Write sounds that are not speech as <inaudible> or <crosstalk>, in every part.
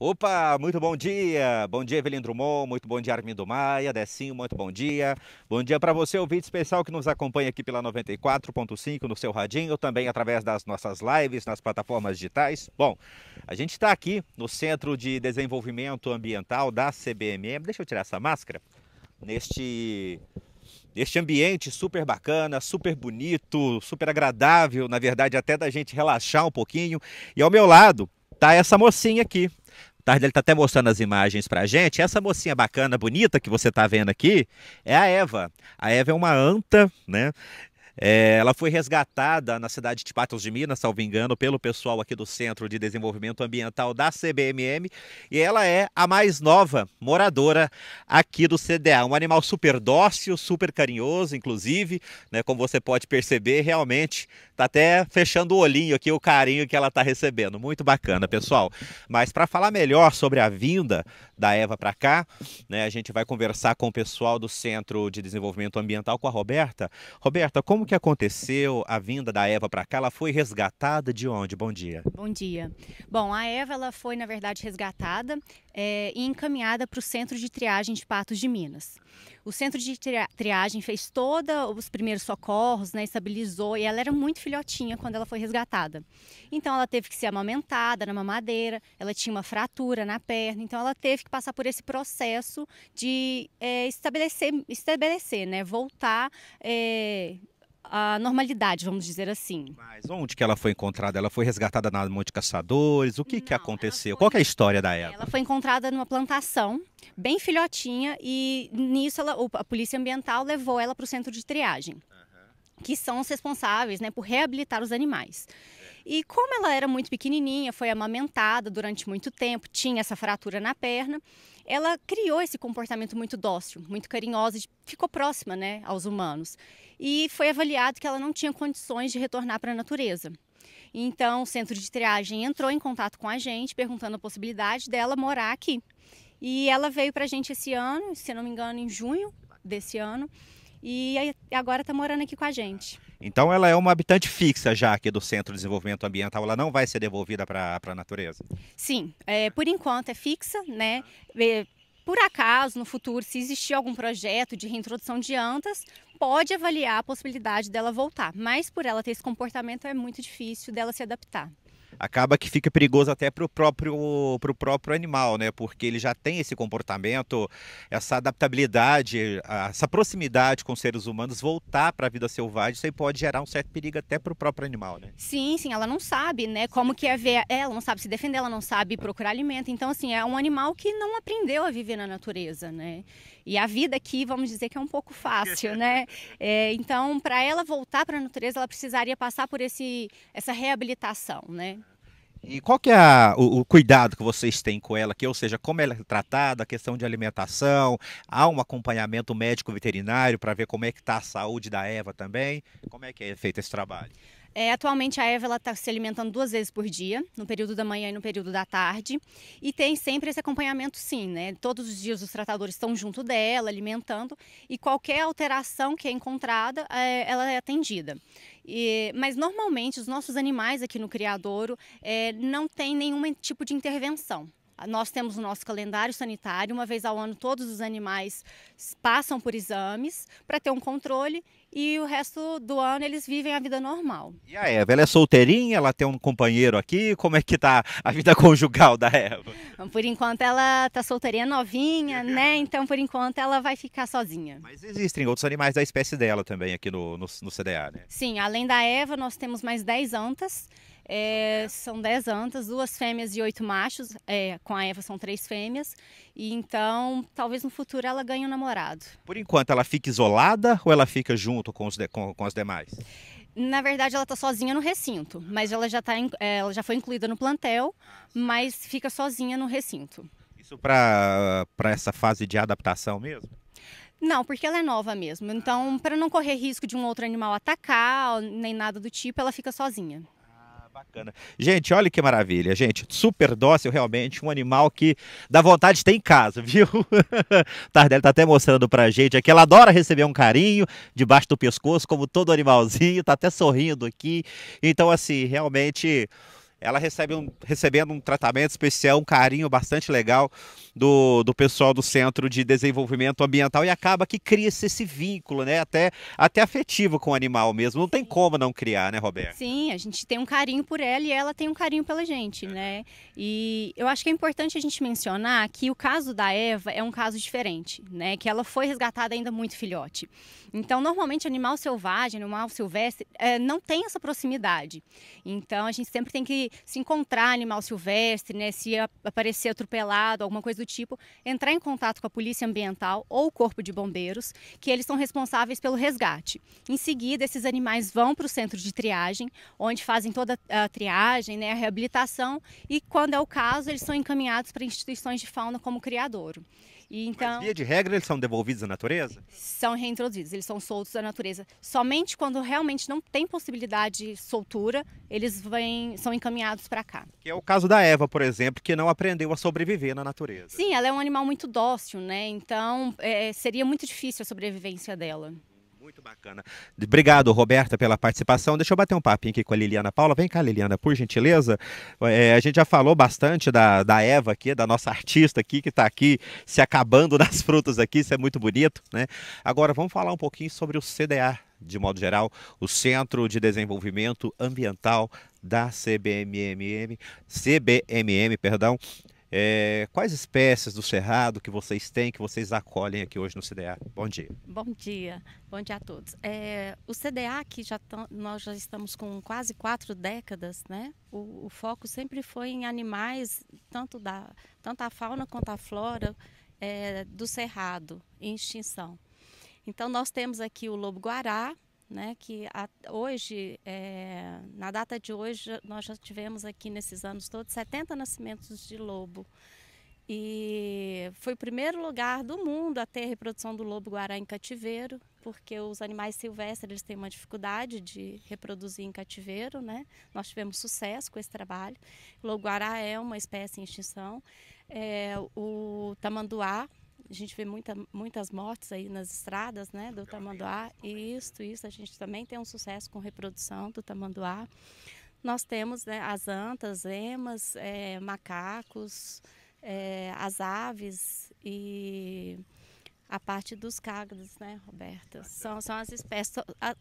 Opa, muito bom dia! Bom dia, Evelyn Drummond, muito bom dia, Armindo Maia, Decinho, muito bom dia. Bom dia para você, ouvinte especial que nos acompanha aqui pela 94.5 no seu radinho, também através das nossas lives nas plataformas digitais. Bom, a gente está aqui no Centro de Desenvolvimento Ambiental da CBMM. Deixa eu tirar essa máscara. Neste neste ambiente super bacana, super bonito, super agradável, na verdade, até da gente relaxar um pouquinho. E ao meu lado tá essa mocinha aqui, tarde, ele está até mostrando as imagens para a gente. Essa mocinha bacana, bonita que você está vendo aqui, é a Eva. A Eva é uma anta, né? É, ela foi resgatada na cidade de Patos de Minas, salvo engano, pelo pessoal aqui do Centro de Desenvolvimento Ambiental da CBMM e ela é a mais nova moradora aqui do CDA. Um animal super dócil, super carinhoso, inclusive, né, como você pode perceber, realmente está até fechando o olhinho aqui o carinho que ela está recebendo. Muito bacana, pessoal. Mas para falar melhor sobre a vinda da Eva para cá, né, a gente vai conversar com o pessoal do Centro de Desenvolvimento Ambiental com a Roberta. Roberta, como que aconteceu a vinda da Eva para cá? Ela foi resgatada de onde? Bom dia. Bom dia. Bom, a Eva ela foi, na verdade, resgatada é, e encaminhada para o Centro de Triagem de Patos de Minas. O Centro de Triagem fez todos os primeiros socorros, né, estabilizou, e ela era muito filhotinha quando ela foi resgatada. Então, ela teve que ser amamentada na mamadeira, ela tinha uma fratura na perna, então ela teve que passar por esse processo de é, estabelecer, estabelecer né, voltar é, a normalidade, vamos dizer assim. Mas onde que ela foi encontrada? Ela foi resgatada na Monte Caçadores? O que, Não, que aconteceu? Foi... Qual é a história da ela? Ela foi encontrada numa plantação, bem filhotinha, e nisso ela, a polícia ambiental levou ela para o centro de triagem, uhum. que são os responsáveis né, por reabilitar os animais. E como ela era muito pequenininha, foi amamentada durante muito tempo, tinha essa fratura na perna, ela criou esse comportamento muito dócil, muito carinhosa, ficou próxima né, aos humanos. E foi avaliado que ela não tinha condições de retornar para a natureza. Então, o centro de triagem entrou em contato com a gente, perguntando a possibilidade dela morar aqui. E ela veio para a gente esse ano, se não me engano, em junho desse ano e agora está morando aqui com a gente. Então ela é uma habitante fixa já aqui do Centro de Desenvolvimento Ambiental, ela não vai ser devolvida para a natureza? Sim, é, por enquanto é fixa, né? por acaso, no futuro, se existir algum projeto de reintrodução de antas, pode avaliar a possibilidade dela voltar, mas por ela ter esse comportamento é muito difícil dela se adaptar acaba que fica perigoso até para o próprio, pro próprio animal, né? Porque ele já tem esse comportamento, essa adaptabilidade, essa proximidade com seres humanos, voltar para a vida selvagem, isso aí pode gerar um certo perigo até para o próprio animal, né? Sim, sim, ela não sabe, né? Como que é ver, ela não sabe se defender, ela não sabe procurar alimento. Então, assim, é um animal que não aprendeu a viver na natureza, né? E a vida aqui, vamos dizer que é um pouco fácil, <laughs> né? É, então, para ela voltar para a natureza, ela precisaria passar por esse, essa reabilitação, né? E qual que é a, o, o, cuidado que vocês têm com ela? Que, ou seja, como ela é tratada, a questão de alimentação, há um acompanhamento médico veterinário para ver como é que está a saúde da Eva também? Como é que é feito esse trabalho? É, atualmente a Eva está se alimentando duas vezes por dia, no período da manhã e no período da tarde. E tem sempre esse acompanhamento, sim, né? Todos os dias os tratadores estão junto dela, alimentando, e qualquer alteração que é encontrada, é, ela é atendida. E, mas normalmente os nossos animais aqui no criadouro é, não tem nenhum tipo de intervenção. Ah, nós temos o nosso calendário sanitário, uma vez ao ano todos os animais passam por exames para ter um controle e o resto do ano eles vivem a vida normal. E a Eva, ela é solteirinha? Ela tem um companheiro aqui? Como é que tá a vida conjugal da Eva? Então, por enquanto ela tá solteirinha novinha, né? Então por enquanto ela vai ficar sozinha. Mas existem outros animais da espécie dela também aqui no, no, no CDA, né? Sim, além da Eva nós temos mais 10 antas. É, são 10 antas, duas fêmeas e oito machos. É, com a Eva são três fêmeas. E então, talvez no futuro ela ganhe um namorado. Por enquanto, ela fica isolada ou ela fica junto com, os de, com, com as demais? Na verdade, ela está sozinha no recinto, mas ela já, tá, é, ela já foi incluída no plantel, mas fica sozinha no recinto. Isso para essa fase de adaptação mesmo? Não, porque ela é nova mesmo. Então, para não correr risco de um outro animal atacar, nem nada do tipo, ela fica sozinha. Bacana. Gente, olha que maravilha, gente. Super dócil, realmente. Um animal que dá vontade de ter em casa, <laughs> viu? Tardelli tá até mostrando pra gente aqui. Ela adora receber um carinho debaixo do pescoço, como todo animalzinho. Tá até sorrindo aqui. Então, assim, realmente ela recebe um, recebendo um tratamento especial, um carinho bastante legal do, do pessoal do Centro de Desenvolvimento Ambiental e acaba que cria-se esse vínculo, né? Até, até afetivo com o animal mesmo. Não tem como não criar, né, Roberto? Sim, a gente tem um carinho por ela e ela tem um carinho pela gente, é. né? E eu acho que é importante a gente mencionar que o caso da Eva é um caso diferente, né? Que ela foi resgatada ainda muito filhote. Então, normalmente, animal selvagem, animal silvestre, é, não tem essa proximidade. Então, a gente sempre tem que se encontrar animal silvestre, né? Se aparecer atropelado, alguma coisa do tipo, entrar em contato com a Polícia Ambiental ou o Corpo de Bombeiros, que eles são responsáveis pelo resgate. Em seguida, esses animais vão para o centro de triagem, onde fazem toda a triagem, né, a reabilitação, e quando é o caso, eles são encaminhados para instituições de fauna como criadouro. E então, Mas, via de regra, eles são devolvidos à natureza? São reintroduzidos, eles são soltos à natureza. Somente quando realmente não tem possibilidade de soltura, eles vêm, são encaminhados para cá. Que é o caso da Eva, por exemplo, que não aprendeu a sobreviver na natureza. Sim, ela é um animal muito dócil, né? Então é, seria muito difícil a sobrevivência dela. Muito bacana. Obrigado, Roberta, pela participação. Deixa eu bater um papinho aqui com a Liliana Paula. Vem cá, Liliana, por gentileza. É, a gente já falou bastante da, da Eva aqui, da nossa artista aqui, que está aqui se acabando nas <laughs> frutas aqui. Isso é muito bonito, né? Agora, vamos falar um pouquinho sobre o CDA, de modo geral, o Centro de Desenvolvimento Ambiental da CBMM, CBMM, perdão, é, quais espécies do cerrado que vocês têm, que vocês acolhem aqui hoje no CDA? Bom dia. Bom dia, bom dia a todos. É, o CDA que já nós já estamos com quase quatro décadas, né? O, o, foco sempre foi em animais, tanto da tanto a fauna quanto a flora é, do cerrado em extinção. Então nós temos aqui o lobo guará, né, que a, hoje, é, na data de hoje, nós já tivemos aqui nesses anos todos 70 nascimentos de lobo. E foi o primeiro lugar do mundo a ter a reprodução do lobo guará em cativeiro, porque os animais silvestres eles têm uma dificuldade de reproduzir em cativeiro, né? Nós tivemos sucesso com esse trabalho. O lobo guará é uma espécie em extinção. É, o tamanduá a gente vê muita, muitas mortes aí nas estradas, né, do tamanduá. E né? isso, isso a gente também tem um sucesso com reprodução do tamanduá. Nós temos né, as antas, emas, é, macacos, é, as aves e a parte dos cágados, né, Roberta? São, são as espécies.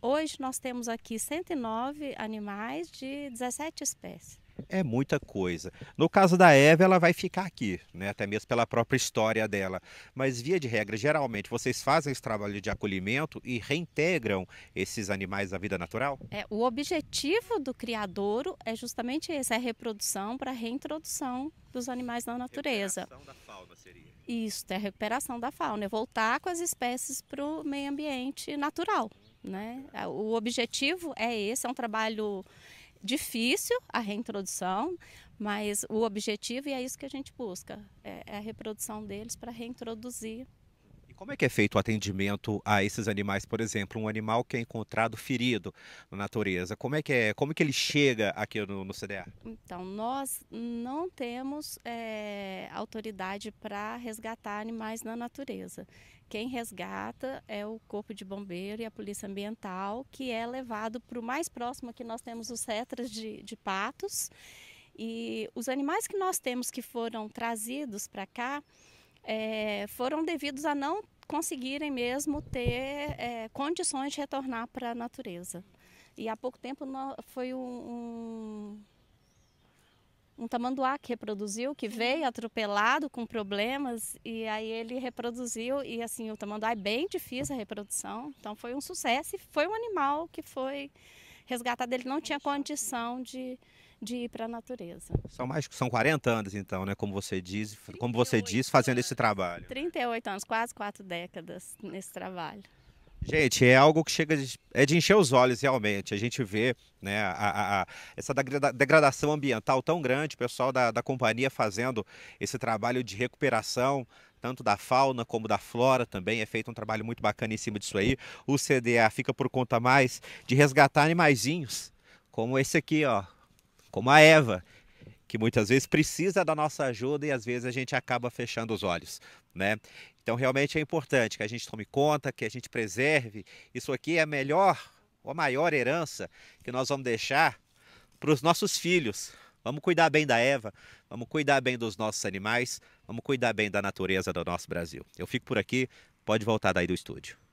Hoje nós temos aqui 109 animais de 17 espécies é muita coisa. No caso da Eva, ela vai ficar aqui, né? até mesmo pela própria história dela. Mas, via de regra, geralmente vocês fazem esse trabalho de acolhimento e reintegram esses animais à vida natural? É, o objetivo do criadouro é justamente esse: é a reprodução para a reintrodução dos animais na natureza. Recuperação da fauna seria. Isso, é a recuperação da fauna, é voltar com as espécies para o meio ambiente natural. Né? O objetivo é esse, é um trabalho difícil a reintrodução, mas o objetivo, e é isso que a gente busca, é, é a reprodução deles para reintroduzir como é que é feito o atendimento a esses animais, por exemplo, um animal que é encontrado ferido na natureza? Como é que é? Como é que ele chega aqui no, no CDA? Então nós não temos é, autoridade para resgatar animais na natureza. Quem resgata é o corpo de bombeiro e a polícia ambiental, que é levado para o mais próximo que nós temos os cetras de, de patos. E os animais que nós temos que foram trazidos para cá é, foram devidos a não conseguirem mesmo ter é, condições de retornar para a natureza. E há pouco tempo foi um, um, um tamanduá que reproduziu, que veio atropelado com problemas, e aí ele reproduziu, e assim, o tamanduá é bem difícil a reprodução, então foi um sucesso, e foi um animal que foi resgatado, ele não tinha condição de, de ir para a natureza. São mais são 40 anos então, né, como você diz, como você diz, fazendo anos. esse trabalho. 38 anos, quase quatro décadas nesse trabalho. Gente, é algo que chega de, é de encher os olhos realmente. A gente vê né, a, a, essa degradação ambiental tão grande, o pessoal da, da companhia fazendo esse trabalho de recuperação, tanto da fauna como da flora também. É feito um trabalho muito bacana em cima disso aí. O CDA fica por conta mais de resgatar animaizinhos, como esse aqui, ó, como a Eva, que muitas vezes precisa da nossa ajuda e às vezes a gente acaba fechando os olhos, né? Então realmente é importante que a gente tome conta, que a gente preserve. Isso aqui é a melhor ou a maior herança que nós vamos deixar para os nossos filhos. Vamos cuidar bem da Eva, vamos cuidar bem dos nossos animais, vamos cuidar bem da natureza do nosso Brasil. Eu fico por aqui, pode voltar daí do estúdio.